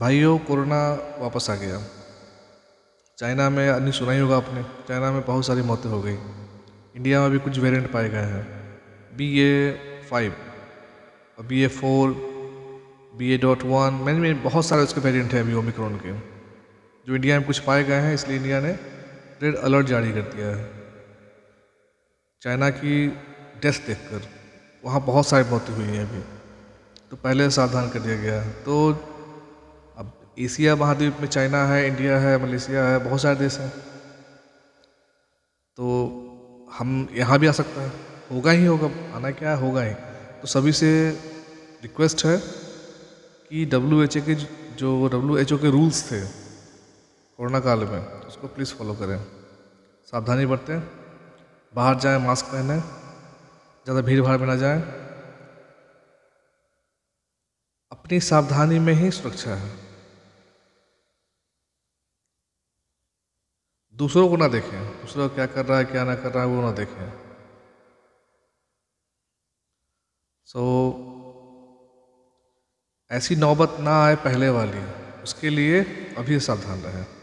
भाइयों कोरोना वापस आ गया चाइना में अन्य सुना ही होगा आपने चाइना में बहुत सारी मौतें हो गई इंडिया में भी कुछ वेरिएंट पाए गए हैं बी ए फाइव और B A four B A dot one मैंने मैंने बहुत सारे उसके वेरिएंट हैं अभी ओमिक्रॉन के जो इंडिया में कुछ पाए गए हैं इसलिए इंडिया ने रेड अलर्ट जारी कर दिया है चाइना की डेथ देखकर वहाँ बहुत सारी मौतें हुई हैं अभी तो पहले सावधान कर दिया गया तो एशिया महाद्वीप में चाइना है इंडिया है मलेशिया है बहुत सारे देश हैं तो हम यहाँ भी आ सकते हैं होगा ही होगा आना क्या है होगा ही तो सभी से रिक्वेस्ट है कि डब्ल्यू एच ए के जो डब्ल्यू एच ओ के रूल्स थे कोरोना काल में उसको प्लीज़ फॉलो करें सावधानी बरतें बाहर जाएं मास्क पहने ज़्यादा भीड़ भाड़ में ना जाएं अपनी सावधानी में ही सुरक्षा है दूसरों को ना देखें दूसरों क्या कर रहा है क्या ना कर रहा है वो ना देखें सो so, ऐसी नौबत ना आए पहले वाली उसके लिए अभी सावधान रहें